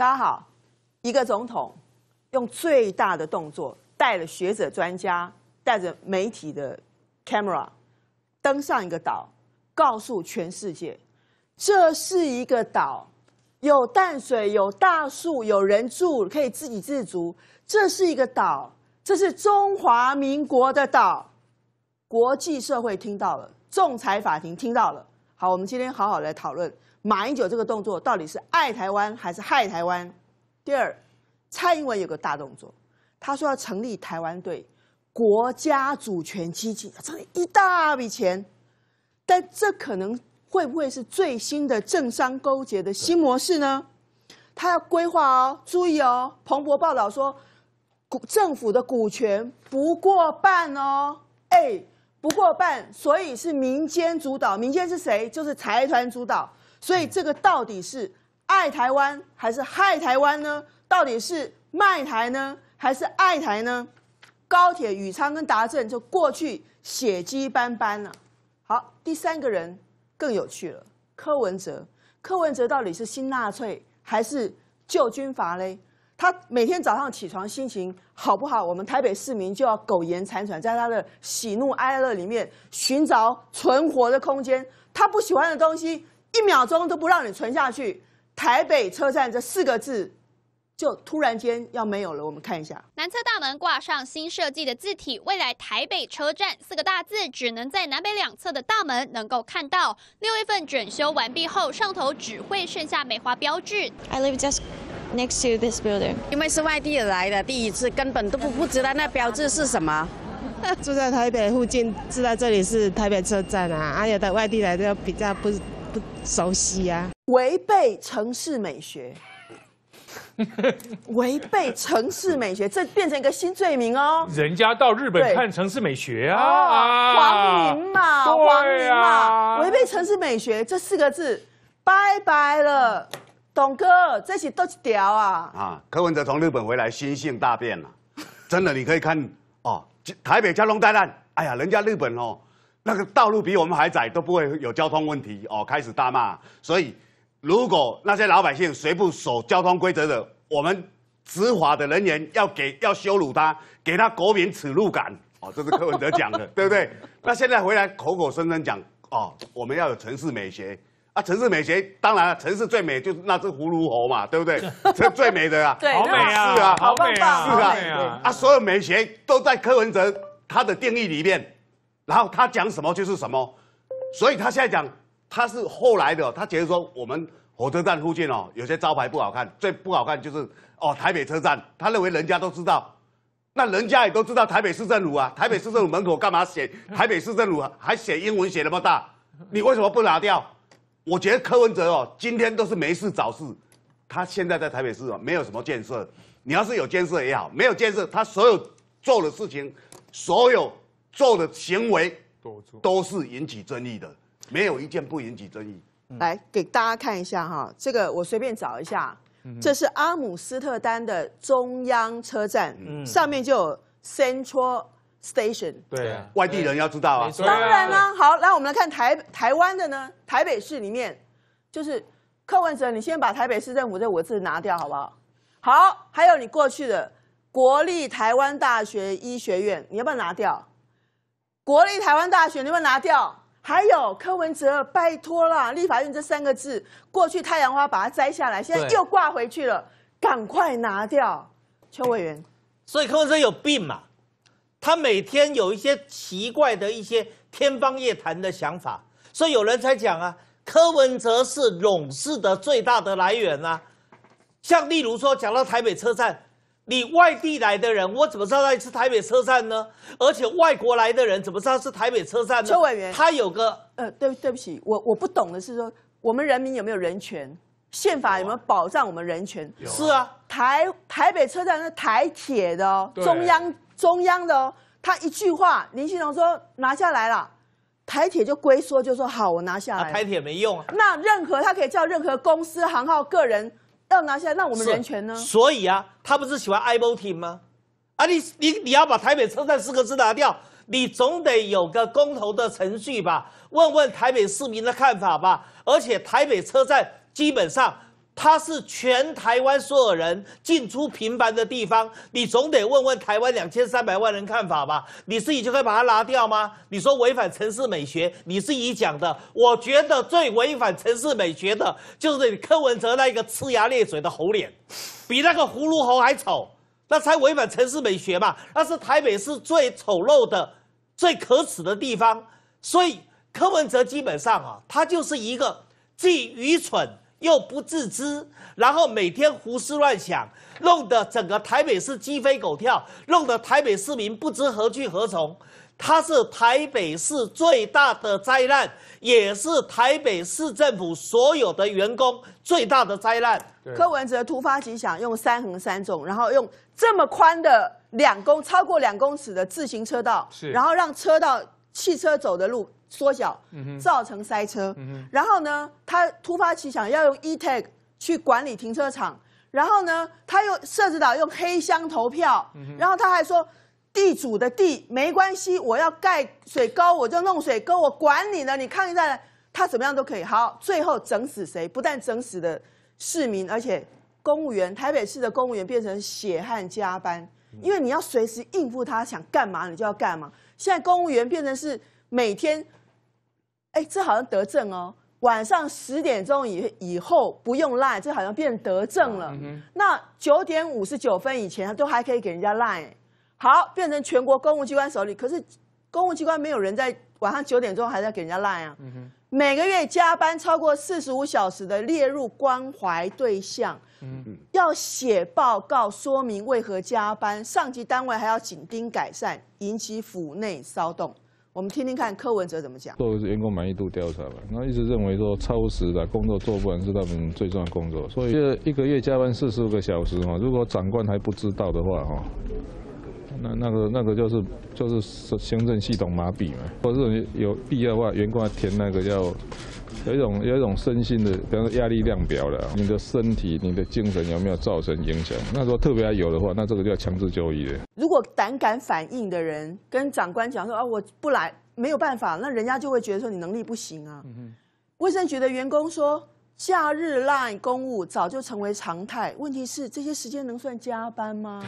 大家好，一个总统用最大的动作，带了学者专家，带着媒体的 camera，登上一个岛，告诉全世界，这是一个岛，有淡水，有大树，有人住，可以自给自足。这是一个岛，这是中华民国的岛，国际社会听到了，仲裁法庭听到了。好，我们今天好好来讨论。马英九这个动作到底是爱台湾还是害台湾？第二，蔡英文有个大动作，他说要成立台湾队，国家主权基金，这一大笔钱，但这可能会不会是最新的政商勾结的新模式呢？他要规划哦，注意哦，彭博报道说，股政府的股权不过半哦，哎，不过半，所以是民间主导，民间是谁？就是财团主导。所以这个到底是爱台湾还是害台湾呢？到底是卖台呢还是爱台呢？高铁宇昌跟达政就过去血迹斑斑了。好，第三个人更有趣了，柯文哲。柯文哲到底是新纳粹还是旧军阀嘞？他每天早上起床心情好不好？我们台北市民就要苟延残喘，在他的喜怒哀乐里面寻找存活的空间。他不喜欢的东西。一秒钟都不让你存下去，台北车站这四个字就突然间要没有了。我们看一下，南侧大门挂上新设计的字体，未来台北车站四个大字只能在南北两侧的大门能够看到。六月份整修完毕后，上头只会剩下梅花标志。I live just next to this building。因为是外地来的，第一次根本都不不知道那标志是什么。住在台北附近住在这里是台北车站啊，而有在外地来的比较不。不熟悉呀，违背城市美学，违背城市美学，这变成一个新罪名哦。人家到日本看城市美学啊，黄民嘛，黄民嘛，违背城市美学这四个字，拜拜了，董哥，这是多一条啊。啊，柯文哲从日本回来，心性大变了，真的，你可以看哦，台北加龙灾难，哎呀，人家日本哦。那个道路比我们还窄，都不会有交通问题哦。开始大骂，所以如果那些老百姓谁不守交通规则的，我们执法的人员要给要羞辱他，给他国民耻辱感哦。这是柯文哲讲的，对不对？那现在回来口口声声讲哦，我们要有城市美学啊，城市美学当然了，城市最美就是那只葫芦猴嘛，对不对？这 最美的啊，好美啊，好棒啊！啊，所有美学都在柯文哲他的定义里面。然后他讲什么就是什么，所以他现在讲他是后来的，他觉得说我们火车站附近哦有些招牌不好看，最不好看就是哦台北车站，他认为人家都知道，那人家也都知道台北市政府啊，台北市政府门口干嘛写 台北市政府啊，还写英文写那么大，你为什么不拿掉？我觉得柯文哲哦今天都是没事找事，他现在在台北市哦没有什么建设，你要是有建设也好，没有建设他所有做的事情，所有。做的行为都是引起争议的，没有一件不引起争议。来给大家看一下哈，这个我随便找一下，这是阿姆斯特丹的中央车站，上面就有 Central Station。对啊，外地人要知道啊。当然啦。好，来我们来看台台湾的呢，台北市里面就是柯文哲，你先把台北市政府这五个字拿掉好不好？好，还有你过去的国立台湾大学医学院，你要不要拿掉？国立台湾大学，你们拿掉。还有柯文哲，拜托了，立法院这三个字，过去太阳花把它摘下来，现在又挂回去了，赶快拿掉，邱委员。所以柯文哲有病嘛？他每天有一些奇怪的一些天方夜谭的想法，所以有人才讲啊，柯文哲是拢士的最大的来源啊。像例如说，讲到台北车站。你外地来的人，我怎么知道他是台北车站呢？而且外国来的人，怎么知道是台北车站呢？邱委员，他有个呃，对不起，对不起，我我不懂的是说，我们人民有没有人权？宪法有没有保障我们人权？是啊，台台北车站是台铁的哦，中央中央的哦。他一句话，林庆荣说拿下来了，台铁就龟缩就说好，我拿下来。台铁没用啊。那任何他可以叫任何公司、行号、个人。要拿下，那我们人权呢？所以啊，他不是喜欢 i voting 吗？啊，你你你要把台北车站四个字拿掉，你总得有个公投的程序吧？问问台北市民的看法吧。而且台北车站基本上。它是全台湾所有人进出频繁的地方，你总得问问台湾两千三百万人看法吧？你自己就可以把它拿掉吗？你说违反城市美学，你自己讲的。我觉得最违反城市美学的就是柯文哲那个呲牙咧嘴的猴脸，比那个葫芦猴还丑，那才违反城市美学嘛！那是台北市最丑陋的、最可耻的地方。所以柯文哲基本上啊，他就是一个既愚蠢。又不自知，然后每天胡思乱想，弄得整个台北市鸡飞狗跳，弄得台北市民不知何去何从。它是台北市最大的灾难，也是台北市政府所有的员工最大的灾难。柯文哲突发奇想，用三横三纵，然后用这么宽的两公超过两公尺的自行车道，然后让车道。汽车走的路缩小，造成塞车。然后呢，他突发奇想，要用 eTag 去管理停车场。然后呢，他又设置到用黑箱投票。然后他还说，地主的地没关系，我要盖水沟，我就弄水沟，我管你呢。你抗议在他怎么样都可以。好，最后整死谁？不但整死的市民，而且公务员，台北市的公务员变成血汗加班。因为你要随时应付他想干嘛，你就要干嘛。现在公务员变成是每天，哎，这好像得证哦。晚上十点钟以以后不用赖，这好像变得证了。那九点五十九分以前，他都还可以给人家赖。好，变成全国公务机关手里，可是。公务机关没有人在晚上九点钟还在给人家 l i 啊！每个月加班超过四十五小时的列入关怀对象，嗯要写报告说明为何加班，上级单位还要紧盯改善，引起府内骚动。我们听听看柯文哲怎么讲。做员工满意度调查嘛，那一直认为说超时的工作做不完是他们最重要的工作，所以一个月加班四十五个小时哈，如果长官还不知道的话哈。那那个那个就是就是行政系统麻痹嘛，或者是有必要的话，员工要填那个叫有一种有一种身心的，比如说压力量表了，你的身体、你的精神有没有造成影响？那时候特别要有的话，那这个就要强制就医了。如果胆敢反应的人跟长官讲说啊，我不来没有办法，那人家就会觉得说你能力不行啊。卫生局的员工说，假日办公务早就成为常态，问题是这些时间能算加班吗？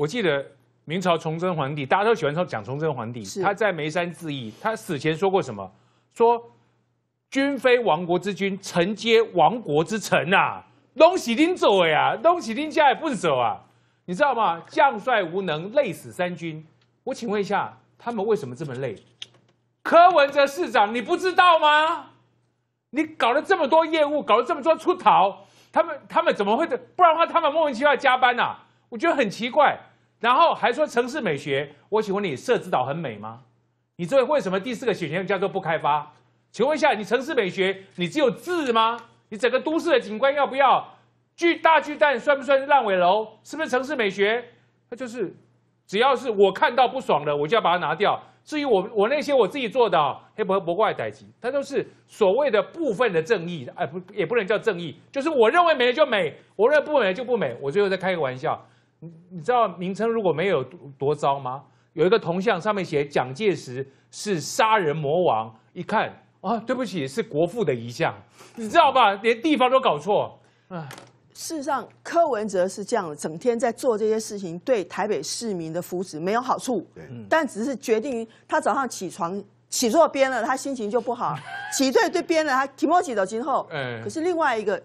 我记得明朝崇祯皇帝，大家都喜欢说讲崇祯皇帝，他在眉山自缢。他死前说过什么？说君非亡国之君，臣皆亡国之臣啊！东西丁走呀，东西丁家也不走啊，你知道吗？将帅无能，累死三军。我请问一下，他们为什么这么累？柯文哲市长，你不知道吗？你搞了这么多业务，搞了这么多出逃，他们他们怎么会的？不然的话，他们莫名其妙加班呐，我觉得很奇怪。然后还说城市美学，我喜问你社置岛很美吗？你这为什么第四个选项叫做不开发？请问一下，你城市美学，你只有字吗？你整个都市的景观要不要巨大巨蛋算不算烂尾楼？是不是城市美学？它就是，只要是我看到不爽的，我就要把它拿掉。至于我我那些我自己做的黑不黑、白不白的代级，它都是所谓的部分的正义，哎，不也不能叫正义，就是我认为美就美，我认为不美就不美。我最后再开个玩笑。你你知道名称如果没有多糟吗？有一个铜像上面写蒋介石是杀人魔王，一看啊，对不起，是国父的遗像，你知道吧？连地方都搞错啊。事实上，柯文哲是这样的，整天在做这些事情，对台北市民的福祉没有好处。但只是决定他早上起床起错边了，他心情就不好；起对对边了，他提不起到今后。可是另外一个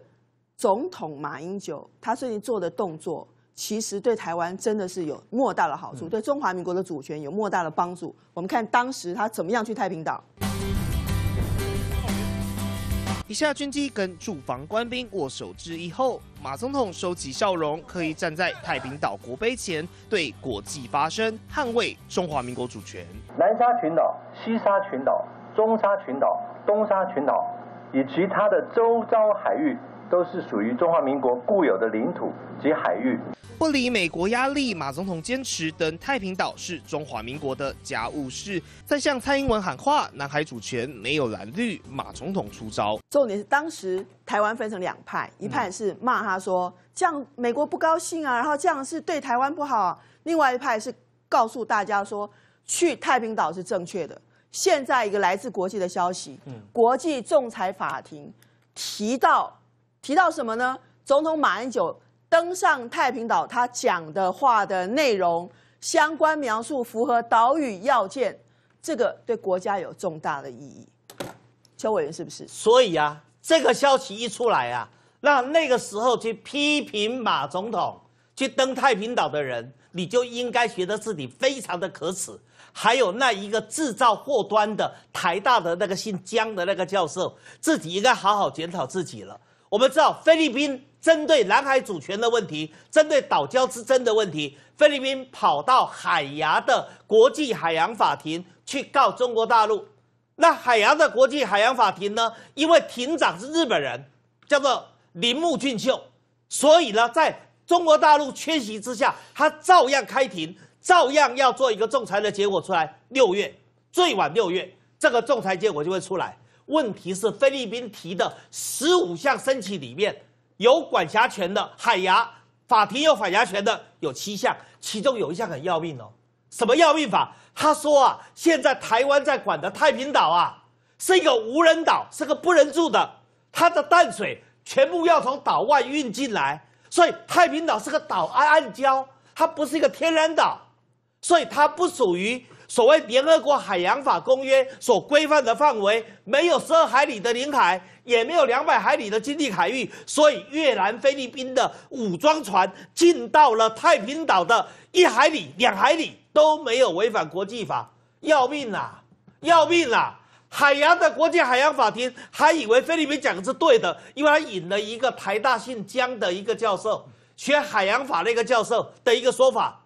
总统马英九，他最近做的动作。其实对台湾真的是有莫大的好处，对中华民国的主权有莫大的帮助。我们看当时他怎么样去太平岛。以下军机跟驻防官兵握手致意后，马总统收起笑容，刻意站在太平岛国碑前，对国际发声，捍卫中华民国主权。南沙群岛、西沙群岛、中沙群岛、东沙群岛以及它的周遭海域，都是属于中华民国固有的领土及海域。不理美国压力，马总统坚持等太平岛是中华民国的家务事。在向蔡英文喊话：南海主权没有蓝绿。马总统出招，重点是当时台湾分成两派，一派是骂他说这样美国不高兴啊，然后这样是对台湾不好；另外一派是告诉大家说去太平岛是正确的。现在一个来自国际的消息，嗯，国际仲裁法庭提到提到什么呢？总统马英九。登上太平岛，他讲的话的内容相关描述符合岛屿要件，这个对国家有重大的意义。邱委员是不是？所以啊，这个消息一出来啊，那那个时候去批评马总统去登太平岛的人，你就应该觉得自己非常的可耻。还有那一个制造祸端的台大的那个姓江的那个教授，自己应该好好检讨自己了。我们知道菲律宾针对南海主权的问题，针对岛礁之争的问题，菲律宾跑到海牙的国际海洋法庭去告中国大陆。那海牙的国际海洋法庭呢？因为庭长是日本人，叫做铃木俊秀，所以呢，在中国大陆缺席之下，他照样开庭，照样要做一个仲裁的结果出来。六月最晚六月，这个仲裁结果就会出来。问题是菲律宾提的十五项申请里面，有管辖权的海牙法庭有管辖权的有七项，其中有一项很要命哦。什么要命法？他说啊，现在台湾在管的太平岛啊，是一个无人岛，是个不能住的，它的淡水全部要从岛外运进来，所以太平岛是个岛岸暗礁，它不是一个天然岛，所以它不属于。所谓联合国海洋法公约所规范的范围，没有十二海里的领海，也没有两百海里的经济海域，所以越南、菲律宾的武装船进到了太平岛的一海里、两海里都没有违反国际法。要命啦！要命啦！海洋的国际海洋法庭还以为菲律宾讲的是对的，因为他引了一个台大姓江的一个教授，学海洋法的一个教授的一个说法。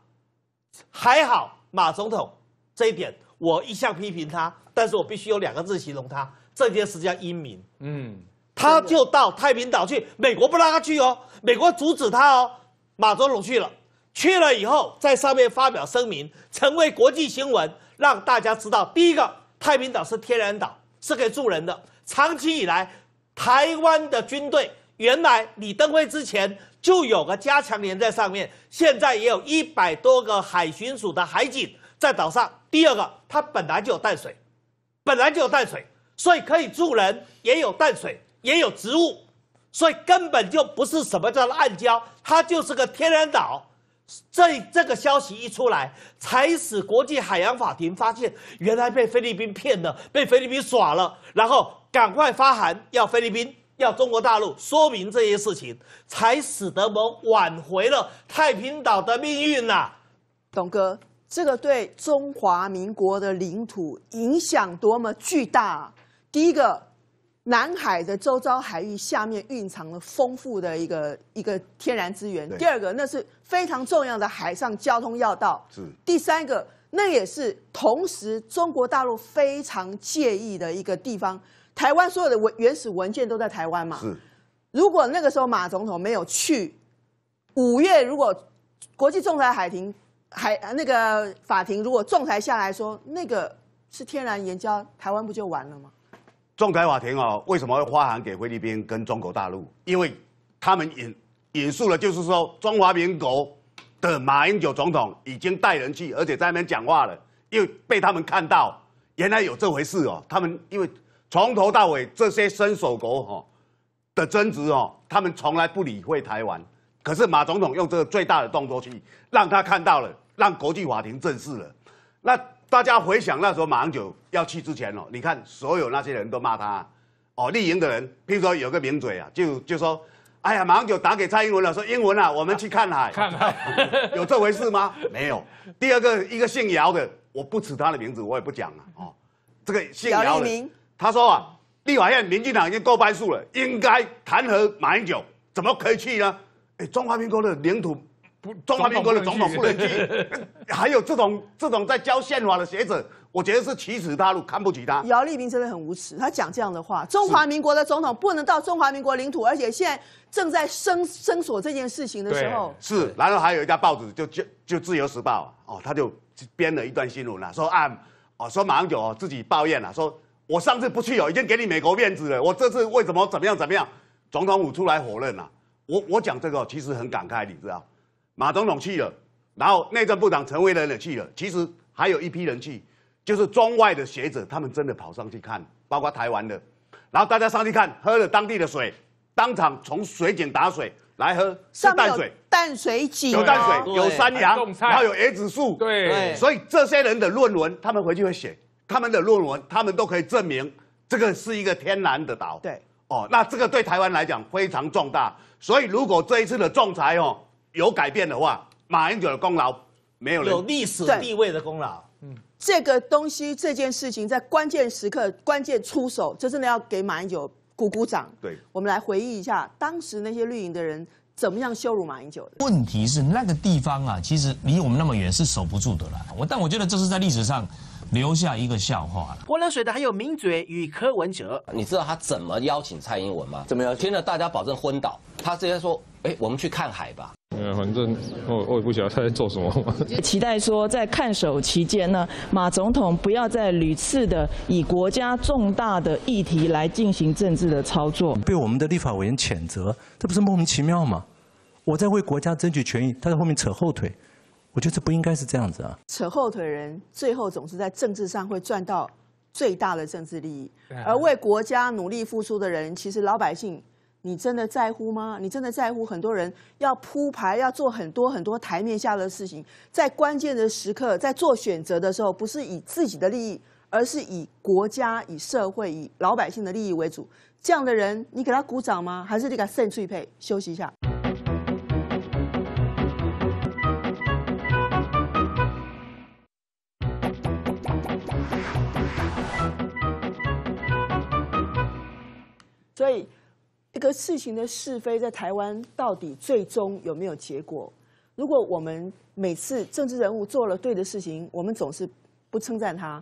还好马总统。这一点我一向批评他，但是我必须用两个字形容他，这件事叫英明。嗯，他就到太平岛去，美国不让他去哦，美国阻止他哦。马总统去了，去了以后在上面发表声明，成为国际新闻，让大家知道，第一个，太平岛是天然岛，是可以住人的。长期以来，台湾的军队原来李登辉之前就有个加强连在上面，现在也有一百多个海巡署的海警。在岛上，第二个，它本来就有淡水，本来就有淡水，所以可以住人，也有淡水，也有植物，所以根本就不是什么叫做暗礁，它就是个天然岛。这这个消息一出来，才使国际海洋法庭发现原来被菲律宾骗了，被菲律宾耍了，然后赶快发函要菲律宾，要中国大陆说明这些事情，才使得我们挽回了太平岛的命运呐，董哥。这个对中华民国的领土影响多么巨大啊！第一个，南海的周遭海域下面蕴藏了丰富的一个一个天然资源；第二个，那是非常重要的海上交通要道；第三个，那也是同时中国大陆非常介意的一个地方。台湾所有的文原始文件都在台湾嘛？如果那个时候马总统没有去，五月如果国际仲裁海庭。还那个法庭如果仲裁下来说那个是天然岩礁，台湾不就完了吗？仲裁法庭哦，为什么会发函给菲律宾跟中国大陆？因为他们引引述了，就是说中华民国的马英九总统已经带人去，而且在那边讲话了，又被他们看到，原来有这回事哦。他们因为从头到尾这些伸手国哦的争执哦，他们从来不理会台湾。可是马总统用这个最大的动作去让他看到了，让国际法庭正视了。那大家回想那时候马英九要去之前哦，你看所有那些人都骂他哦，立营的人，譬如说有个名嘴啊，就就说，哎呀，马英九打给蔡英文了，说英文啊，我们去看海，看海，有这回事吗？没有。第二个一个姓姚的，我不指他的名字，我也不讲了哦。这个姓姚的，他说啊，立法院民进党已经过半数了，应该弹劾马英九，怎么可以去呢？哎，中华民国的领土，不，中华民国的总统不能去，还有这种这种在教宪法的学者，我觉得是奇耻大辱，看不起他。姚立明真的很无耻，他讲这样的话，中华民国的总统不能到中华民国领土，而且现在正在申申索这件事情的时候。是，然后还有一家报纸就就《自由时报》哦，他就编了一段新闻了，说啊，哦，说马英九哦自己抱怨了，说我上次不去哦，已经给你美国面子了，我这次为什么怎么样怎么样？总统府出来否认了。我我讲这个其实很感慨，你知道，马总统去了，然后内政部长陈慧仁也去了，其实还有一批人去，就是中外的学者，他们真的跑上去看，包括台湾的，然后大家上去看，喝了当地的水，当场从水井打水来喝淡水，淡水井有淡水，有山羊，然后有椰子树，对，所以这些人的论文，他们回去会写他们的论文，他们都可以证明这个是一个天然的岛。对。哦，那这个对台湾来讲非常重大，所以如果这一次的仲裁哦有改变的话，马英九的功劳没有了，有历史地位的功劳。嗯，这个东西这件事情在关键时刻关键出手，这真的要给马英九鼓鼓掌。对，我们来回忆一下当时那些绿营的人怎么样羞辱马英九的。问题是那个地方啊，其实离我们那么远是守不住的啦。我但我觉得这是在历史上。留下一个笑话了。泼冷水的还有名嘴与柯文哲。你知道他怎么邀请蔡英文吗？怎么了？听了大家保证昏倒，他直接说：“哎，我们去看海吧。”嗯，反正我我也不晓得他在做什么。期待说在看守期间呢，马总统不要再屡次的以国家重大的议题来进行政治的操作。被我们的立法委员谴责，这不是莫名其妙吗？我在为国家争取权益，他在后面扯后腿。我觉得不应该是这样子啊！扯后腿人，最后总是在政治上会赚到最大的政治利益，而为国家努力付出的人，其实老百姓，你真的在乎吗？你真的在乎？很多人要铺排，要做很多很多台面下的事情，在关键的时刻，在做选择的时候，不是以自己的利益，而是以国家、以社会、以老百姓的利益为主。这样的人，你给他鼓掌吗？还是你给他肾碎配？休息一下？所以，一个事情的是非，在台湾到底最终有没有结果？如果我们每次政治人物做了对的事情，我们总是不称赞他；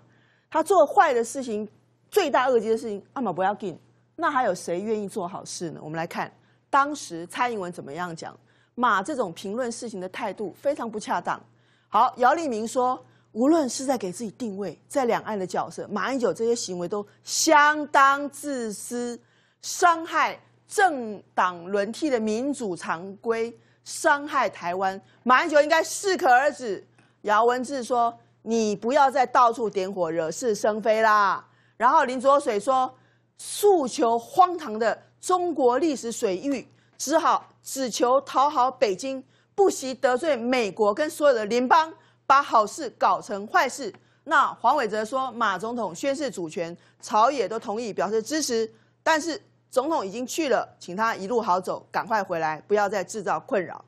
他做坏的事情、罪大恶极的事情，阿玛不要紧，那还有谁愿意做好事呢？我们来看当时蔡英文怎么样讲马这种评论事情的态度非常不恰当。好，姚立明说，无论是在给自己定位，在两岸的角色，马英九这些行为都相当自私。伤害政党轮替的民主常规，伤害台湾。马英九应该适可而止。姚文智说：“你不要再到处点火，惹是生非啦。”然后林卓水说：“诉求荒唐的中国历史水域，只好只求讨好北京，不惜得罪美国跟所有的联邦，把好事搞成坏事。”那黄伟哲说：“马总统宣示主权，朝野都同意，表示支持。”但是总统已经去了，请他一路好走，赶快回来，不要再制造困扰。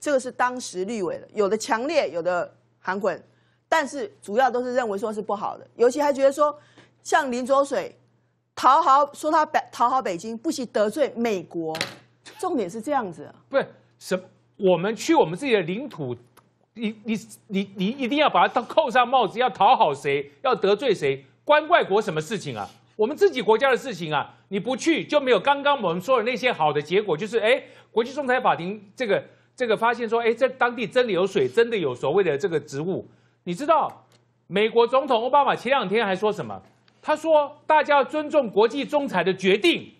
这个是当时立委的，有的强烈，有的含混，但是主要都是认为说是不好的，尤其还觉得说像林卓水讨好说他讨好北京，不惜得罪美国。重点是这样子，啊。不是什？我们去我们自己的领土，你你你你一定要把它扣上帽子，要讨好谁，要得罪谁，关外国什么事情啊？我们自己国家的事情啊，你不去就没有刚刚我们说的那些好的结果，就是哎，国际仲裁法庭这个这个发现说，哎，这当地真的有水，真的有所谓的这个植物。你知道，美国总统奥巴马前两天还说什么？他说大家要尊重国际仲裁的决定，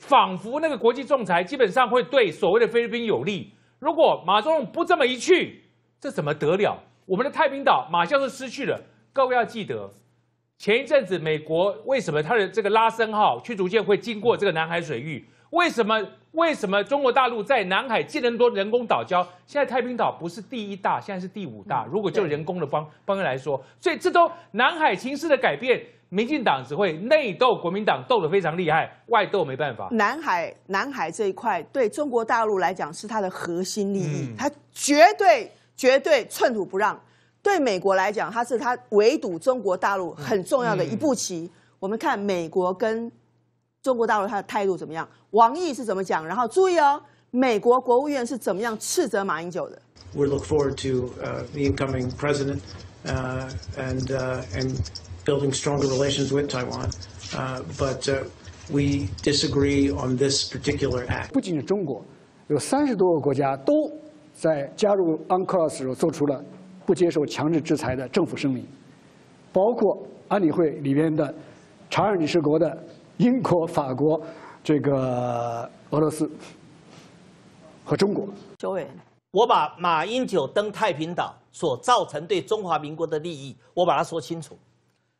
仿佛那个国际仲裁基本上会对所谓的菲律宾有利。如果马总统不这么一去，这怎么得了？我们的太平岛，马上就失去了。各位要记得。前一阵子，美国为什么它的这个拉森号驱逐舰会经过这个南海水域？为什么？为什么中国大陆在南海建那么多人工岛礁？现在太平岛不是第一大，现在是第五大。如果就人工的方方面来说，所以这都南海情势的改变，民进党只会内斗，国民党斗得非常厉害，外斗没办法。南海，南海这一块对中国大陆来讲是它的核心利益，它绝对绝对寸土不让。对美国来讲，它是它围堵中国大陆很重要的一步棋。我们看美国跟中国大陆它的态度怎么样？王毅是怎么讲？然后注意哦，美国国务院是怎么样斥责马英九的？We look forward to the incoming president, and and building stronger relations with Taiwan. But we disagree on this particular act. 不仅仅是中国，有三十多个国家都在加入 UNCLOS 时候做出了。不接受强制制裁的政府声明，包括安理会里边的常任理事国的英国、法国、这个俄罗斯和中国。小伟，我把马英九登太平岛所造成对中华民国的利益，我把它说清楚。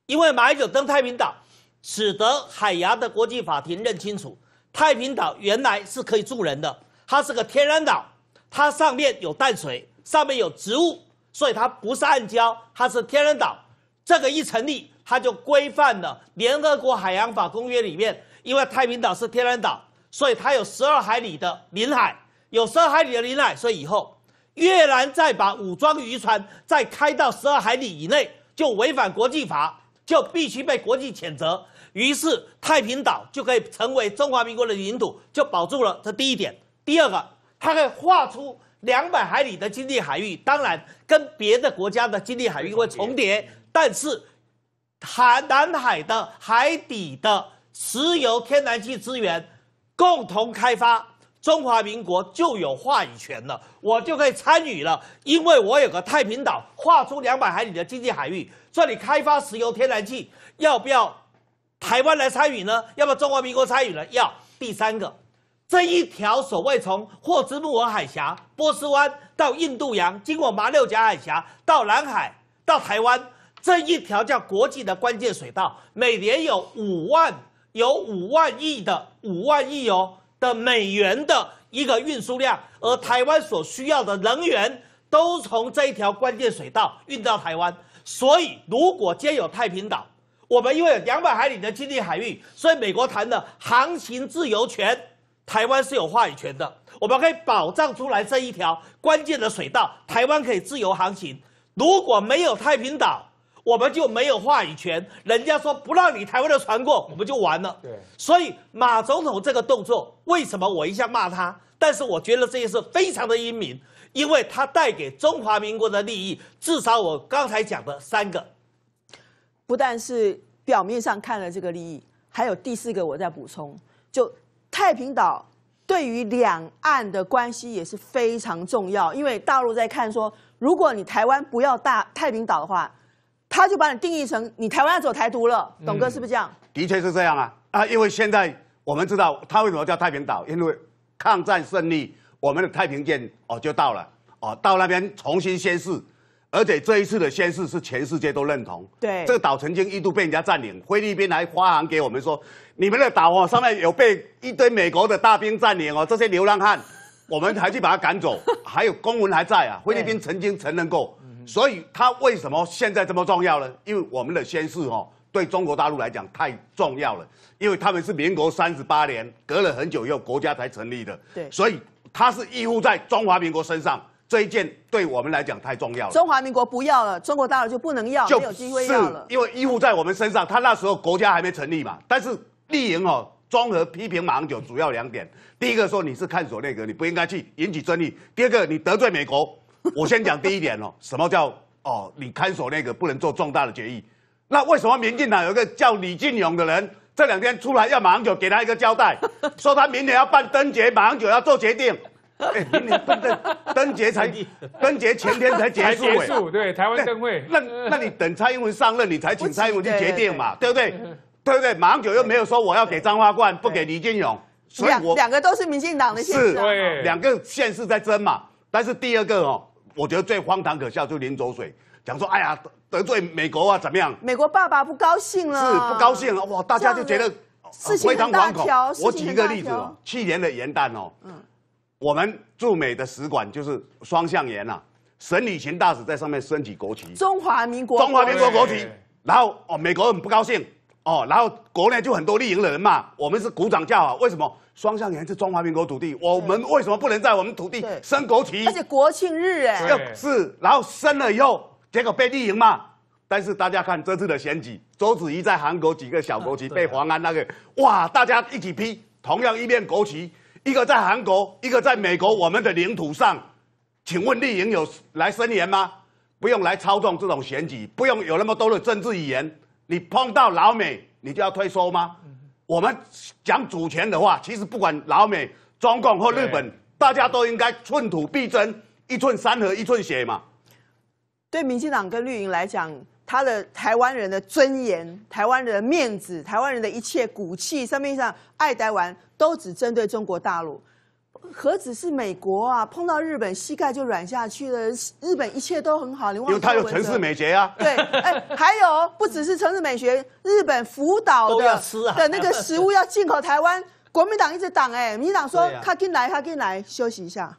因为马英九登太平岛，使得海牙的国际法庭认清楚，太平岛原来是可以住人的，它是个天然岛，它上面有淡水，上面有植物。所以它不是暗礁，它是天然岛。这个一成立，它就规范了《联合国海洋法公约》里面。因为太平岛是天然岛，所以它有十二海里的领海，有十二海里的领海。所以以后越南再把武装渔船再开到十二海里以内，就违反国际法，就必须被国际谴责。于是太平岛就可以成为中华民国的领土，就保住了。这第一点。第二个，它可以划出。两百海里的经济海域，当然跟别的国家的经济海域会重叠，但是海南海的海底的石油、天然气资源共同开发，中华民国就有话语权了，我就可以参与了，因为我有个太平岛划出两百海里的经济海域，这里开发石油、天然气，要不要台湾来参与呢？要不要中华民国参与呢？要。第三个，这一条所谓从霍兹木文海峡。波斯湾到印度洋，经过马六甲海峡到南海，到台湾这一条叫国际的关键水道，每年有五万有五万亿的五万亿哦的美元的一个运输量，而台湾所需要的能源都从这一条关键水道运到台湾，所以如果兼有太平岛，我们因为有两百海里的经济海域，所以美国谈的航行自由权，台湾是有话语权的。我们可以保障出来这一条关键的水道，台湾可以自由航行。如果没有太平岛，我们就没有话语权。人家说不让你台湾的船过，我们就完了。对，所以马总统这个动作，为什么我一下骂他？但是我觉得这件事非常的英明，因为他带给中华民国的利益，至少我刚才讲的三个，不但是表面上看了这个利益，还有第四个我在补充，就太平岛。对于两岸的关系也是非常重要，因为大陆在看说，如果你台湾不要大太平岛的话，他就把你定义成你台湾要走台独了。董哥是不是这样？的确是这样啊啊！因为现在我们知道他为什么叫太平岛，因为抗战胜利，我们的太平舰哦就到了哦，到那边重新宣誓。而且这一次的宣誓是全世界都认同。对，这个岛曾经一度被人家占领，菲律宾来发函给我们说。你们的岛哦，上面有被一堆美国的大兵占领哦，这些流浪汉，我们还去把他赶走，还有公文还在啊。菲律宾曾经承认过，所以他为什么现在这么重要呢？因为我们的先世哦，对中国大陆来讲太重要了，因为他们是民国三十八年隔了很久以后国家才成立的，对，所以它是依附在中华民国身上，这一件对我们来讲太重要了。中华民国不要了，中国大陆就不能要，没有机会要了，因为依附在我们身上，他那时候国家还没成立嘛，但是。立盈哦，综合批评马英九主要两点：第一个说你是看守内阁，你不应该去引起争议；第二个你得罪美国。我先讲第一点哦，什么叫哦，你看守内阁不能做重大的决议。那为什么民进党有一个叫李进勇的人，这两天出来要马英九给他一个交代，说他明年要办灯节，马英九要做决定。哎，明年灯 灯节才灯节前天才结束，才结束对台湾政会。那那你等蔡英文上任，你才请蔡英文去决定嘛，对不对？对不对？马英九又没有说我要给张花冠，不给李金勇，所以两两个都是民进党的县市，两个县市在争嘛。但是第二个哦，我觉得最荒唐可笑，就林卓水讲说，哎呀，得罪美国啊，怎么样？美国爸爸不高兴了，是不高兴了哇！大家就觉得非常惶恐。我举一个例子，哦，去年的元旦哦，嗯，我们驻美的使馆就是双向炎啊，沈李群大使在上面升起国旗，中华民国，中华民国国旗，然后哦，美国很不高兴。哦，然后国内就很多立营的人骂，我们是鼓掌叫好，为什么？双向园是中华民国土地，我们为什么不能在我们土地升国旗？而且国庆日哎，是，然后升了以后，结果被立营骂。但是大家看这次的选举，周子怡在韩国几个小国旗被黄安那个，哇，大家一起批，同样一面国旗，一个在韩国，一个在美国，我们的领土上，请问立营有来申言吗？不用来操纵这种选举，不用有那么多的政治语言。你碰到老美，你就要退缩吗？我们讲主权的话，其实不管老美、中共或日本，大家都应该寸土必争，一寸山河一寸血嘛。对民进党跟绿营来讲，他的台湾人的尊严、台湾人的面子、台湾人的一切骨气，上面上爱台湾，都只针对中国大陆。何止是美国啊？碰到日本膝盖就软下去了。日本一切都很好，你忘？因为他有城市美学啊。对，哎，还有不只是城市美学，日本福岛的的那个食物要进口台湾，国民党一直挡哎，民进党说他进来，他进来休息一下。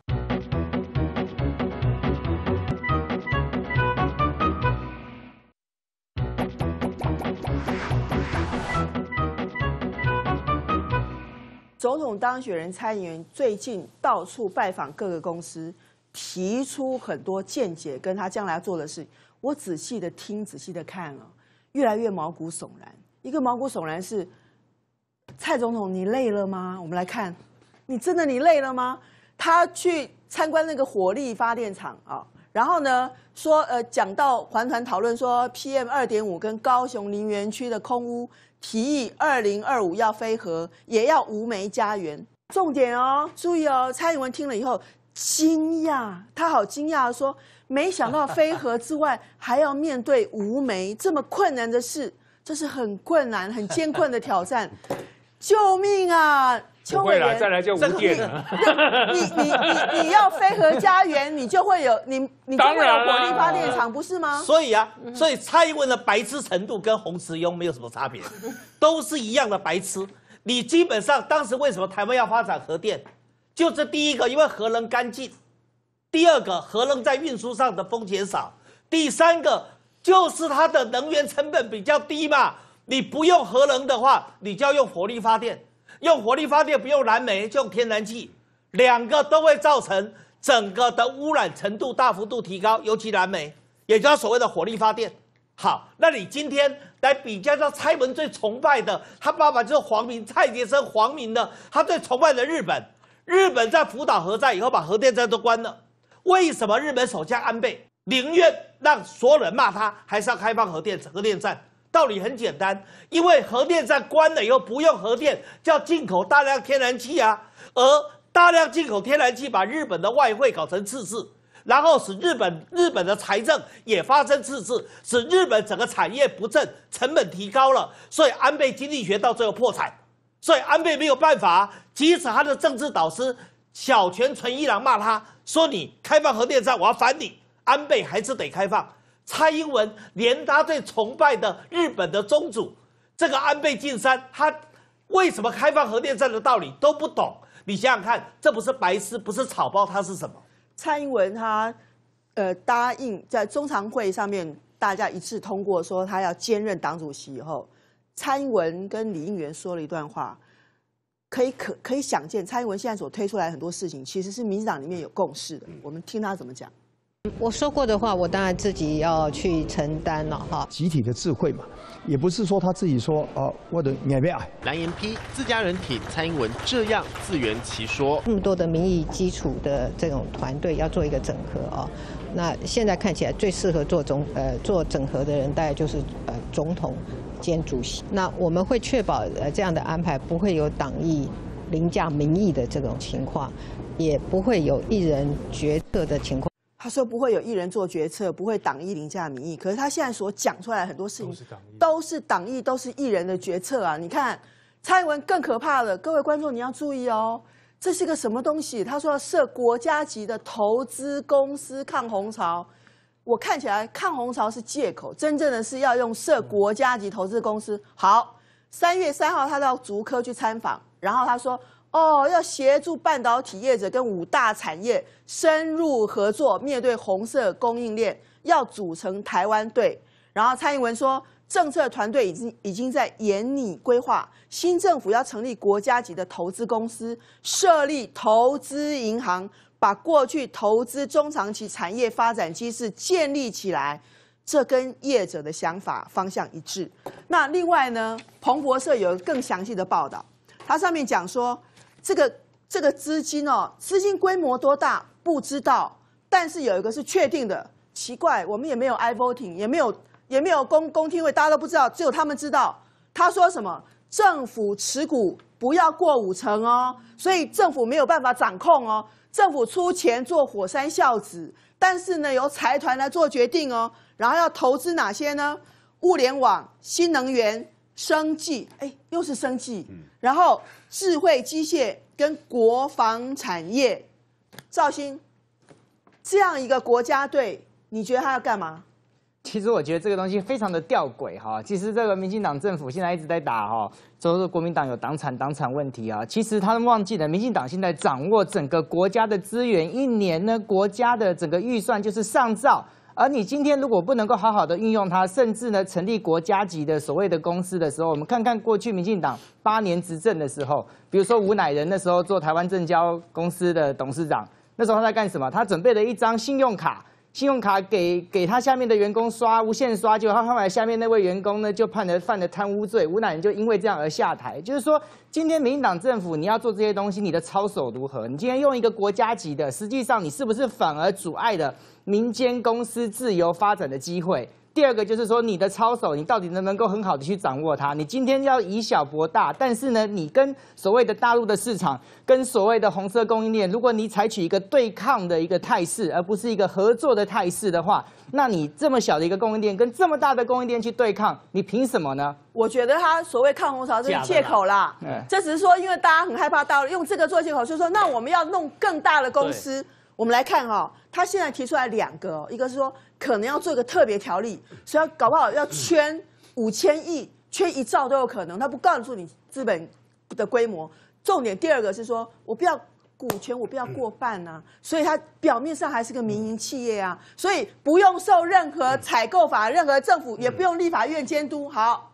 总统当选人参议员最近到处拜访各个公司，提出很多见解跟他将来要做的事。我仔细的听，仔细的看啊，越来越毛骨悚然。一个毛骨悚然是蔡总统，你累了吗？我们来看，你真的你累了吗？他去参观那个火力发电厂啊，然后呢说呃，讲到环团讨论说 PM 二点五跟高雄林园区的空屋。提议二零二五要飞核，也要无煤家园。重点哦，注意哦。蔡英文听了以后惊讶，他好惊讶，说没想到飞核之外还要面对无煤这么困难的事，这是很困难、很艰困的挑战，救命啊！会了，再来就无电了。你你你你要飞核家园，你就会有你你就会有火力发电厂不是吗？所以啊，所以蔡英文的白痴程度跟洪慈庸没有什么差别，都是一样的白痴。你基本上当时为什么台湾要发展核电？就这第一个，因为核能干净；第二个，核能在运输上的风险少；第三个，就是它的能源成本比较低嘛。你不用核能的话，你就要用火力发电。用火力发电不用燃煤，就用天然气，两个都会造成整个的污染程度大幅度提高，尤其燃煤，也就是所谓的火力发电。好，那你今天来比较下蔡文最崇拜的，他爸爸就是黄明蔡杰生黄明的，他最崇拜的日本，日本在福岛核战以后把核电站都关了，为什么日本首相安倍宁愿让所有人骂他，还是要开放核电，核电站？道理很简单，因为核电站关了以后不用核电，要进口大量天然气啊，而大量进口天然气把日本的外汇搞成赤字，然后使日本日本的财政也发生赤字，使日本整个产业不振，成本提高了，所以安倍经济学到最后破产，所以安倍没有办法，即使他的政治导师小泉纯一郎骂他说你开放核电站，我要反你，安倍还是得开放。蔡英文连他最崇拜的日本的宗主，这个安倍晋三，他为什么开放核电站的道理都不懂？你想想看，这不是白痴，不是草包，他是什么？蔡英文他，呃，答应在中常会上面，大家一致通过说他要兼任党主席以后，蔡英文跟李应元说了一段话，可以可可以想见，蔡英文现在所推出来很多事情，其实是民进党里面有共识的。我们听他怎么讲。我说过的话，我当然自己要去承担了哈。集体的智慧嘛，也不是说他自己说哦，的，你怎么样。蓝颜批自家人挺蔡英文这样自圆其说，那么多的民意基础的这种团队要做一个整合啊。那现在看起来最适合做总呃做整合的人，大概就是呃总统兼主席。那我们会确保呃这样的安排不会有党意凌驾民意的这种情况，也不会有一人决策的情况。他说不会有一人做决策，不会党意凌驾民意。可是他现在所讲出来很多事情都是党意，都是党意，都是一人的决策啊！你看蔡英文更可怕了，各位观众你要注意哦，这是个什么东西？他说要设国家级的投资公司抗红潮，我看起来抗红潮是借口，真正的是要用设国家级投资公司。好，三月三号他到竹科去参访，然后他说。哦，要协助半导体业者跟五大产业深入合作，面对红色供应链，要组成台湾队。然后蔡英文说，政策团队已经已经在严拟规划，新政府要成立国家级的投资公司，设立投资银行，把过去投资中长期产业发展机制建立起来。这跟业者的想法方向一致。那另外呢，彭博社有更详细的报道，它上面讲说。这个这个资金哦，资金规模多大不知道，但是有一个是确定的。奇怪，我们也没有 i voting，也没有也没有公公听会，大家都不知道，只有他们知道。他说什么？政府持股不要过五成哦，所以政府没有办法掌控哦。政府出钱做火山孝子，但是呢，由财团来做决定哦。然后要投资哪些呢？物联网、新能源。生计，哎，又是生计。嗯。然后智慧机械跟国防产业、赵鑫，这样一个国家队，你觉得他要干嘛？其实我觉得这个东西非常的吊诡哈。其实这个民进党政府现在一直在打哈，总是国民党有党产党产问题啊。其实他们忘记了，民进党现在掌握整个国家的资源，一年呢国家的整个预算就是上照。而你今天如果不能够好好的运用它，甚至呢成立国家级的所谓的公司的时候，我们看看过去民进党八年执政的时候，比如说吴乃仁那时候做台湾证交公司的董事长，那时候他在干什么？他准备了一张信用卡，信用卡给给他下面的员工刷，无限刷，就后来下面那位员工呢就判了犯了贪污罪，吴乃仁就因为这样而下台。就是说，今天民进党政府你要做这些东西，你的操守如何？你今天用一个国家级的，实际上你是不是反而阻碍了？民间公司自由发展的机会。第二个就是说，你的操守，你到底能不能够很好的去掌握它。你今天要以小博大，但是呢，你跟所谓的大陆的市场，跟所谓的红色供应链，如果你采取一个对抗的一个态势，而不是一个合作的态势的话，那你这么小的一个供应链，跟这么大的供应链去对抗，你凭什么呢？我觉得他所谓抗红潮是借口啦，这只是说，因为大家很害怕大陆，用这个做借口，就是说，那我们要弄更大的公司。我们来看哈，他现在提出来两个，一个是说可能要做一个特别条例，所以搞不好要圈五千亿、圈一兆都有可能，他不告诉你资本的规模。重点第二个是说，我不要股权，我不要过半呐，所以他表面上还是个民营企业啊，所以不用受任何采购法、任何政府，也不用立法院监督。好，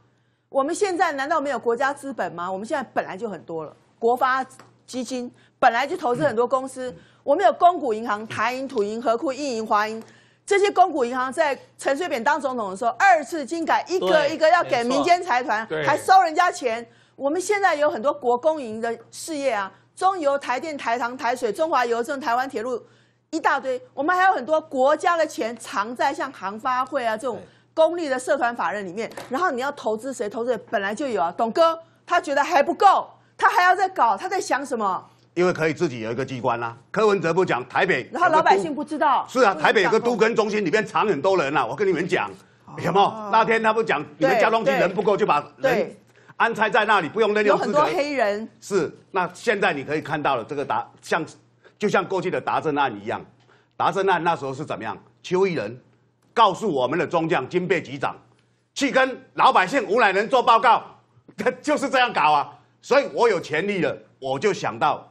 我们现在难道没有国家资本吗？我们现在本来就很多了，国发基金本来就投资很多公司。我们有公股银行，台银、土银、河库、印银、华银，这些公股银行在陈水扁当总统的时候，二次金改，一个一个要给民间财团，还收人家钱。我们现在有很多国公营的事业啊，中油、台电、台糖、台水、中华邮政、台湾铁路，一大堆。我们还有很多国家的钱藏在像行发会啊这种公立的社团法人里面。然后你要投资谁？投资本来就有。啊。董哥他觉得还不够，他还要再搞，他在想什么？因为可以自己有一个机关啦。柯文哲不讲台北，然后老百姓不知道。是啊，台北有个都根中心，里面藏很多人啦。我跟你们讲，有没有？那天他不讲，你们交通局人不够，就把人安插在那里，不用那用负很多黑人。是，那现在你可以看到了，这个达像，就像过去的达政案一样，达政案那时候是怎么样？邱毅仁告诉我们的中将金贝局长，去跟老百姓无赖人做报告，他 就是这样搞啊。所以我有权利了，我就想到。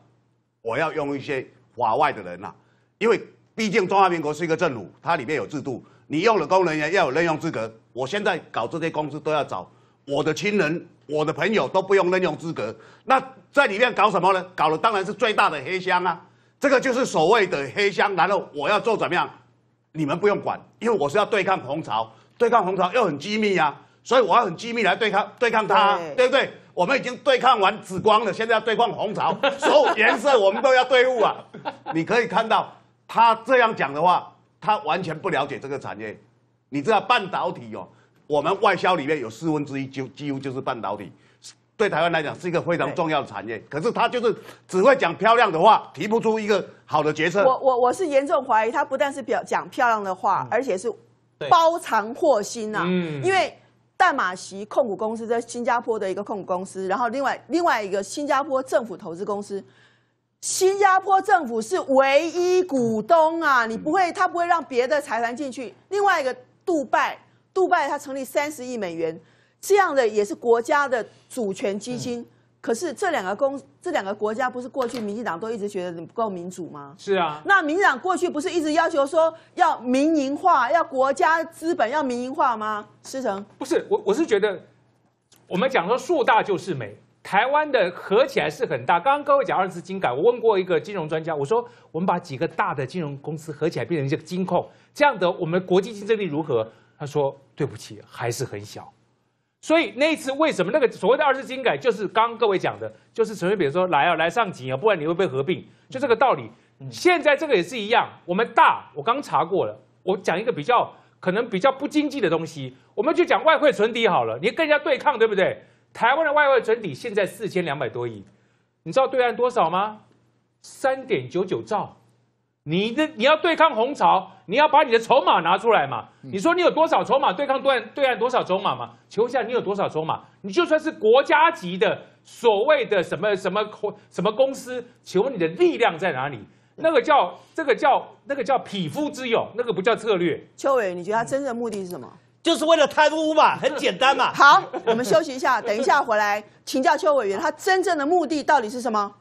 我要用一些法外的人呐，因为毕竟中华民国是一个政府，它里面有制度。你用了公人员要有任用资格。我现在搞这些公司都要找我的亲人、我的朋友都不用任用资格。那在里面搞什么呢？搞的当然是最大的黑箱啊，这个就是所谓的黑箱。然后我要做怎么样？你们不用管，因为我是要对抗红潮，对抗红潮又很机密啊，所以我要很机密来对抗对抗他，对不对？我们已经对抗完紫光了，现在要对抗红潮，所有颜色我们都要对付啊！你可以看到他这样讲的话，他完全不了解这个产业。你知道半导体哦，我们外销里面有四分之一就几乎就是半导体，对台湾来讲是一个非常重要的产业。可是他就是只会讲漂亮的话，提不出一个好的决策。我我我是严重怀疑，他不但是表讲漂亮的话，而且是包藏祸心呐，因为。淡马锡控股公司在新加坡的一个控股公司，然后另外另外一个新加坡政府投资公司，新加坡政府是唯一股东啊，你不会，他不会让别的财团进去。另外一个杜拜，杜拜他成立三十亿美元这样的也是国家的主权基金，可是这两个公。这两个国家不是过去民进党都一直觉得你不够民主吗？是啊，那民进党过去不是一直要求说要民营化、要国家资本、要民营化吗？师承不是我，我是觉得我们讲说树大就是美，台湾的合起来是很大。刚刚各位讲二次精改，我问过一个金融专家，我说我们把几个大的金融公司合起来变成一个金控，这样的我们国际竞争力如何？他说对不起，还是很小。所以那一次为什么那个所谓的二次精改，就是刚刚各位讲的，就是陈瑞平说来啊来上紧啊，不然你会被合并，就这个道理。现在这个也是一样，我们大，我刚查过了，我讲一个比较可能比较不经济的东西，我们就讲外汇存底好了。你跟人家对抗，对不对？台湾的外汇存底现在四千两百多亿，你知道对岸多少吗？三点九九兆。你的你要对抗红潮，你要把你的筹码拿出来嘛？你说你有多少筹码对抗对岸对岸多少筹码嘛？求一下你有多少筹码？你就算是国家级的所谓的什么什么什么公司，请问你的力量在哪里？那个叫这个叫那个叫匹夫之勇，那个不叫策略。邱伟，你觉得他真正的目的是什么？就是为了贪污嘛，很简单嘛。好，我们休息一下，等一下回来请教邱委员，他真正的目的到底是什么？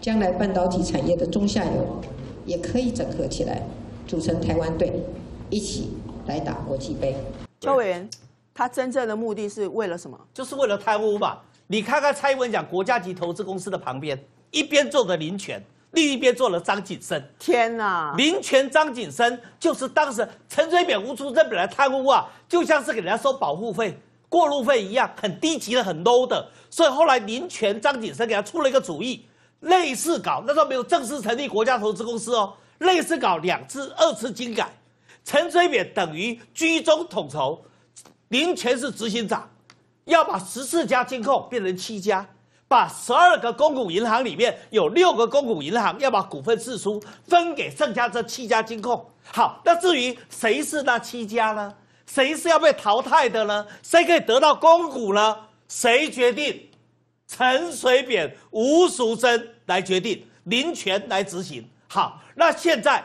将来半导体产业的中下游也可以整合起来，组成台湾队，一起来打国际杯。邱委员，他真正的目的是为了什么？就是为了贪污嘛！你看看蔡英文讲国家级投资公司的旁边，一边坐的林权，另一边坐了张景生。天哪！林权、张景生就是当时陈水扁无处生本来贪污啊，就像是给人家收保护费、过路费一样，很低级的、很 low 的。所以后来林权、张景生给他出了一个主意。类似搞那时候没有正式成立国家投资公司哦，类似搞两次二次精改，陈水扁等于居中统筹，林全是执行长，要把十四家金控变成七家，把十二个公股银行里面有六个公股银行要把股份释出分给剩下这七家金控。好，那至于谁是那七家呢？谁是要被淘汰的呢？谁可以得到公股呢？谁决定？陈水扁、吴淑珍来决定，林权来执行。好，那现在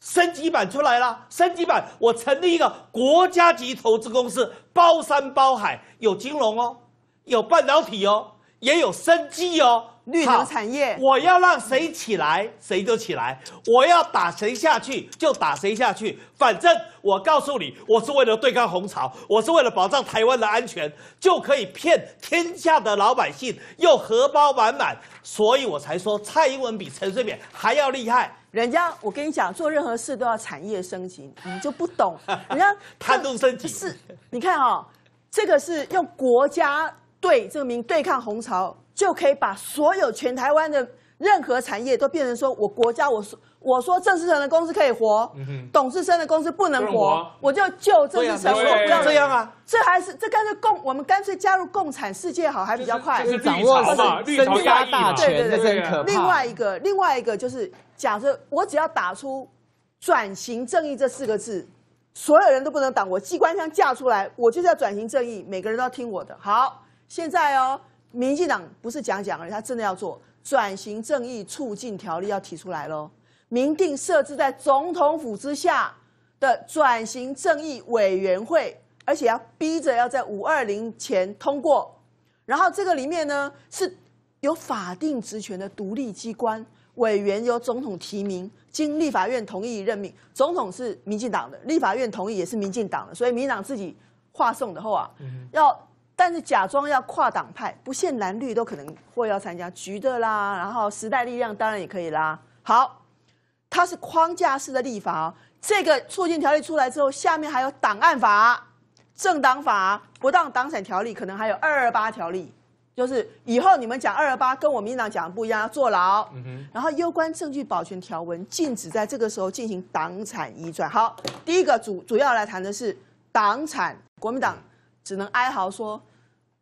升级版出来了。升级版，我成立一个国家级投资公司，包山包海，有金融哦，有半导体哦。也有生机哦，绿能产业。我要让谁起来，谁就起来；我要打谁下去，就打谁下去。反正我告诉你，我是为了对抗红潮，我是为了保障台湾的安全，就可以骗天下的老百姓，又荷包满满。所以我才说蔡英文比陈水扁还要厉害。人家，我跟你讲，做任何事都要产业升级，你就不懂。人家推 动升级，是，你看哦，这个是用国家。对，证明对抗红潮就可以把所有全台湾的任何产业都变成说，我国家我说我说郑士成的公司可以活，董事生的公司不能活，我就救郑士成。这样这样啊，这还是这干脆共，我们干脆加入共产世界好，还比较快。是掌握生杀大权，对对对，另外一个另外一个就是，假设我只要打出转型正义这四个字，所有人都不能挡我，机关枪架出来，我就是要转型正义，每个人都要听我的。好。现在哦，民进党不是讲讲，而是他真的要做转型正义促进条例要提出来喽。明定设置在总统府之下的转型正义委员会，而且要逼着要在五二零前通过。然后这个里面呢是有法定职权的独立机关委员，由总统提名，经立法院同意任命。总统是民进党的，立法院同意也是民进党的，所以民党自己话送的，后啊要。但是假装要跨党派，不限蓝绿都可能或要参加，局的啦，然后时代力量当然也可以啦。好，它是框架式的立法哦。这个促进条例出来之后，下面还有档案法、政党法、不当党产条例，可能还有二二八条例，就是以后你们讲二二八跟我们民进党讲不一样，要坐牢。然后攸关证据保全条文，禁止在这个时候进行党产移转。好，第一个主主要来谈的是党产国民党。只能哀嚎说：“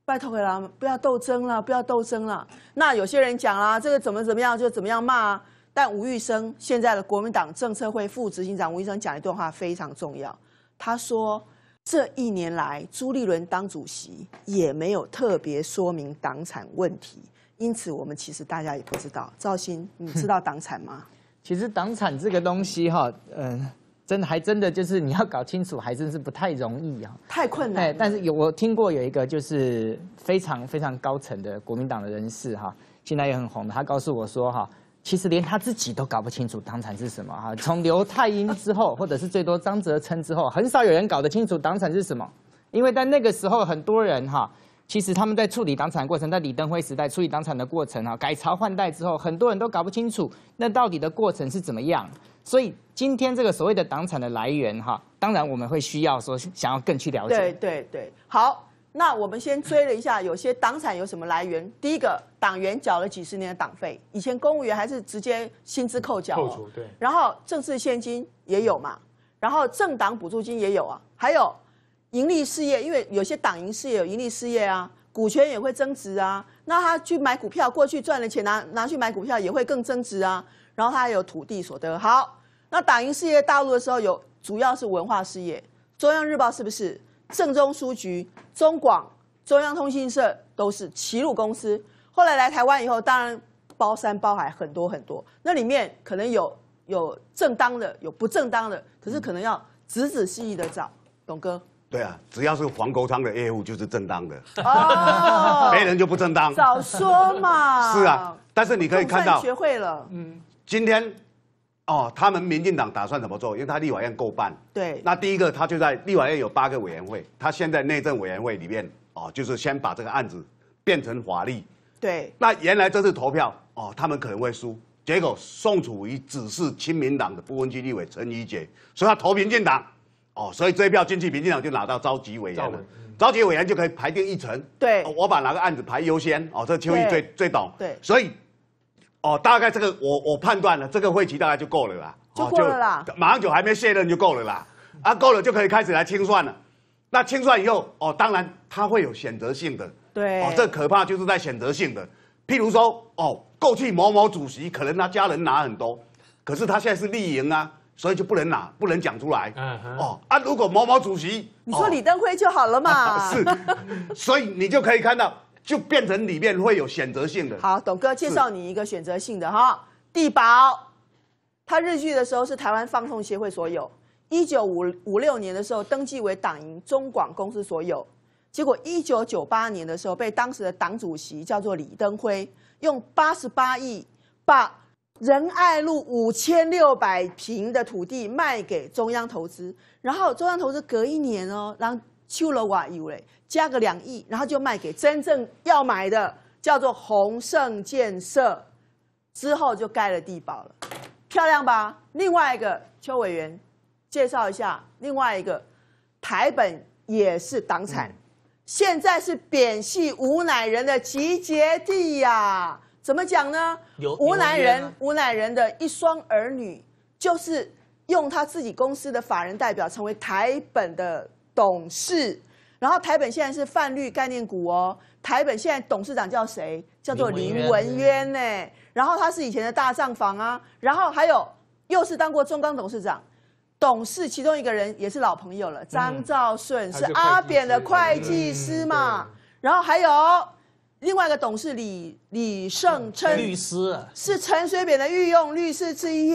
拜托了，不要斗争了，不要斗争了。”那有些人讲啦，这个怎么怎么样就怎么样骂。但吴玉生现在的国民党政策会副执行长吴玉生讲一段话非常重要。他说：“这一年来，朱立伦当主席也没有特别说明党产问题，因此我们其实大家也不知道。赵鑫，你知道党产吗？”其实党产这个东西，哈，嗯。真的还真的就是你要搞清楚，还真是不太容易啊，太困难。哎，但是有我听过有一个就是非常非常高层的国民党的人士哈，现在也很红的，他告诉我说哈，其实连他自己都搞不清楚党产是什么哈。从刘太英之后，或者是最多张泽琛之后，很少有人搞得清楚党产是什么，因为在那个时候很多人哈，其实他们在处理党产过程，在李登辉时代处理党产的过程哈，改朝换代之后，很多人都搞不清楚那到底的过程是怎么样。所以今天这个所谓的党产的来源哈，当然我们会需要说想要更去了解。对对对，好，那我们先追了一下，有些党产有什么来源？第一个，党员缴了几十年的党费，以前公务员还是直接薪资扣缴。扣除对。然后政治现金也有嘛，然后政党补助金也有啊，还有盈利事业，因为有些党营事业有盈利事业啊。股权也会增值啊，那他去买股票，过去赚的钱拿拿去买股票也会更增值啊。然后他还有土地所得，好。那打赢事业大陆的时候，有主要是文化事业，中央日报是不是？正中书局、中广、中央通讯社都是齐鲁公司。后来来台湾以后，当然包山包海很多很多，那里面可能有有正当的，有不正当的，可是可能要仔仔细细的找，董哥。对啊，只要是黄狗汤的业务就是正当的哦，别人就不正当。早说嘛。是啊，但是你可以看到，学会了。嗯，今天哦，他们民进党打算怎么做？因为他立法院够办，对。那第一个，他就在立法院有八个委员会，他现在内政委员会里面哦，就是先把这个案子变成法律。对。那原来这次投票哦，他们可能会输，结果宋楚瑜指示亲民党的部分区立委陈怡洁，所以他投民进党。哦，所以这一票进去，民进党就拿到召集委员，召集委员就可以排定议程。对，我把哪个案子排优先。哦，这邱毅最最懂。对，所以，哦，大概这个我我判断了，这个会期大概就够了啦。就够了啦。马上就还没卸任就够了啦。啊，够了就可以开始来清算了。那清算以后，哦，当然他会有选择性的。对。哦，这可怕就是在选择性的。譬如说，哦，过去某某主席可能他家人拿很多，可是他现在是立盈啊。所以就不能拿，不能讲出来。哦，啊，如果某某主席，你说李登辉就好了嘛。是，所以你就可以看到，就变成里面会有选择性的。好，董哥介绍你一个选择性的哈，地保，他日据的时候是台湾放送协会所有，一九五五六年的时候登记为党营中广公司所有，结果一九九八年的时候被当时的党主席叫做李登辉用八十八亿把。仁爱路五千六百平的土地卖给中央投资，然后中央投资隔一年哦，让秋楼瓦有嘞加个两亿，然后就卖给真正要买的，叫做宏盛建设，之后就盖了地堡了，漂亮吧？另外一个邱委员，介绍一下另外一个，台本也是党产，现在是扁系无奶人的集结地呀。怎么讲呢？吴乃仁，吴乃仁的一双儿女，就是用他自己公司的法人代表成为台本的董事。然后台本现在是泛绿概念股哦。台本现在董事长叫谁？叫做林文渊呢。然后他是以前的大账房啊。然后还有，又是当过中钢董事长、董事，其中一个人也是老朋友了，张兆顺是阿扁的会计师嘛。然后还有。另外一个董事李李胜称，律师是陈水扁的御用律师之一，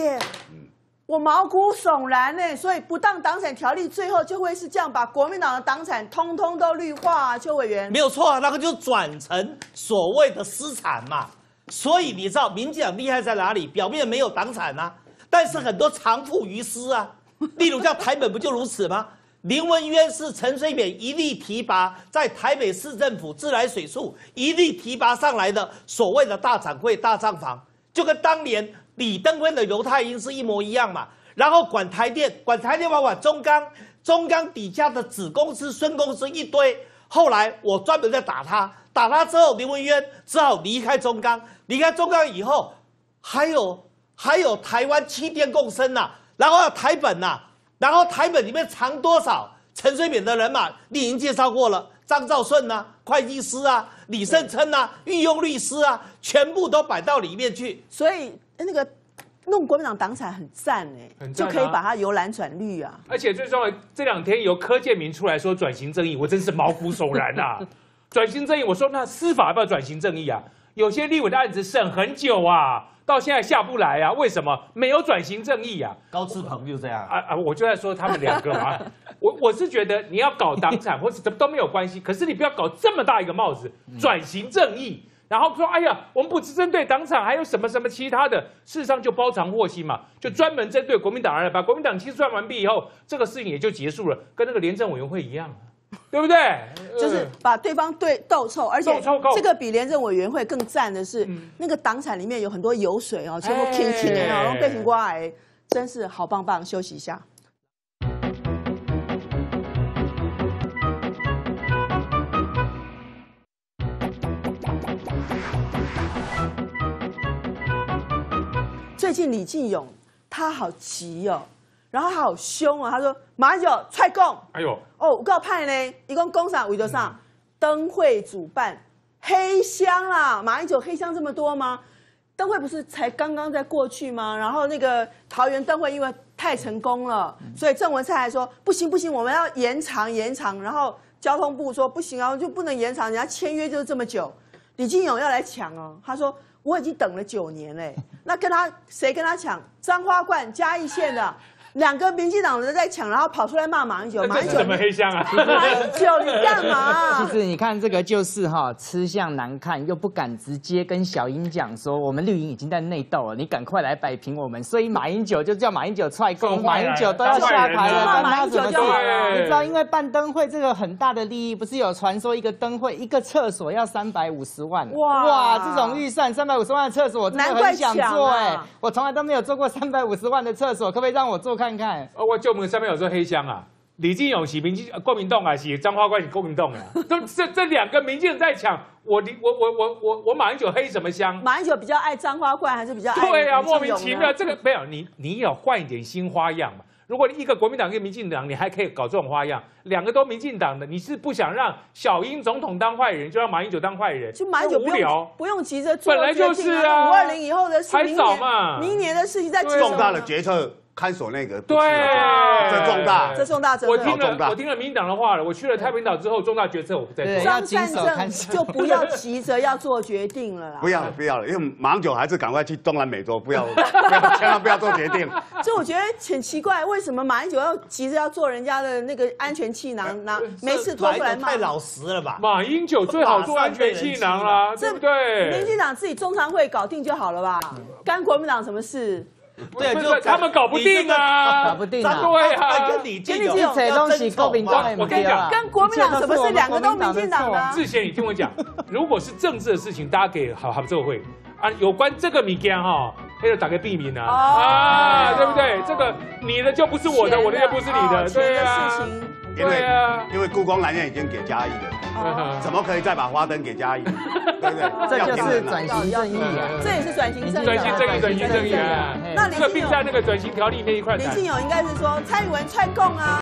我毛骨悚然呢。所以不当党产条例最后就会是这样，把国民党的党产通通都绿化。啊。邱委员没有错啊，那个就转成所谓的私产嘛。所以你知道民进党厉害在哪里？表面没有党产啊，但是很多藏富于私啊。例如像台本不就如此吗？林文渊是陈水扁一力提拔，在台北市政府自来水处一力提拔上来的所谓的大掌柜、大账房，就跟当年李登辉的犹太鹰是一模一样嘛。然后管台电，管台电，还管中钢，中钢底下的子公司、孙公司一堆。后来我专门在打他，打他之后，林文渊只好离开中钢。离开中钢以后，还有还有台湾七电共生呐，然后台本呐。然后台本里面藏多少陈水扁的人马，你已经介绍过了。张兆顺啊，会计师啊，李胜琛啊，御用律师啊，全部都摆到里面去。所以那个弄国民党党产很赞哎，就可以把它由蓝转绿啊。而且最重要，这两天由柯建明出来说转型正义，我真是毛骨悚然呐！转型正义，我说那司法要不要转型正义啊？有些立委的案子审很久啊。到现在下不来啊？为什么没有转型正义啊？高志鹏就这样啊啊！我就在说他们两个啊，我我是觉得你要搞党产或么都没有关系，可是你不要搞这么大一个帽子转型正义，然后说哎呀，我们不是针对党产，还有什么什么其他的，事实上就包藏祸心嘛，就专门针对国民党而来，把国民党清算完毕以后，这个事情也就结束了，跟那个廉政委员会一样。对不对？就是把对方对斗臭，而且这个比廉政委员会更赞的是，那个党产里面有很多油水哦，全部清清掉，用变形刮来，真是好棒棒。休息一下。最近李进勇他好急哦。然后好凶哦，他说马英九踹讲！哎呦，哦，我告派呢，一共公啥？五座上灯会主办黑箱啦，马英九黑箱这么多吗？灯会不是才刚刚在过去吗？然后那个桃园灯会因为太成功了，所以郑文灿还说不行不行，我们要延长延长。然后交通部说不行啊，就不能延长，人家签约就是这么久。李金勇要来抢哦，他说我已经等了九年嘞，那跟他谁跟他抢？彰花冠嘉义县的。两个民进党人在抢，然后跑出来骂马英九。马英九什么黑箱啊？马英九，你干嘛其实你看这个就是哈，吃相难看又不敢直接跟小英讲说，我们绿营已经在内斗了，你赶快来摆平我们。所以马英九就叫马英九踹够，马英九都要下台了，九就好了。你知道，因为办灯会这个很大的利益，不是有传说一个灯会一个厕所要三百五十万？哇哇，这种预算三百五十万的厕所，难怪想做哎，我从来都没有做过三百五十万的厕所，可不可以让我做看？看看，我旧我上面有说黑箱啊，李进勇洗民进，国民党啊洗张花冠洗国民党啊，这这这两个民进在抢我，我我我我我马英九黑什么箱？马英九比较爱张花冠，还是比较对啊莫名其妙，这个没有你，你要换一点新花样嘛。如果你一个国民党跟民进党，你还可以搞这种花样；两个都民进党的，你是不想让小英总统当坏人，就让马英九当坏人，就马英九不用，不用急着，本来就是啊。五二零以后的事，早嘛，明年的事情再。重大的决策。看守那个对，这重大，这重大决策。我听了，我听了民进党的话了。我去了太平岛之后，重大决策我不再做。上战争就不要急着要做决定了。啦，不要了，不要了，因为马英九还是赶快去东南美洲，不要，千 万不要做决定。所以我觉得很奇怪，为什么马英九要急着要做人家的那个安全气囊呢？没事拖出来骂，太老实了吧。马英九最好做安全气囊啦，不对。民进党自己中常会搞定就好了吧，干国民党什么事？对，就他们搞不定啊，搞不定啊！对啊，跟李建永在争斗嘛。我跟你讲，跟国民党什么是两个都民进党啊？志贤，你听我讲，如果是政治的事情，大家给好好做会啊。有关这个米干哈，黑就打个笔名啊，啊，对不对？这个你的就不是我的，我的就不是你的，对啊。因为，因为故宫南院已经给嘉义了，怎么可以再把花灯给嘉义？对不对？这就是转型正义啊，这也是转型正义，转型正义，转型正义啊。这个并在那个转型条例那一块林庆友应该是说蔡英文串供啊。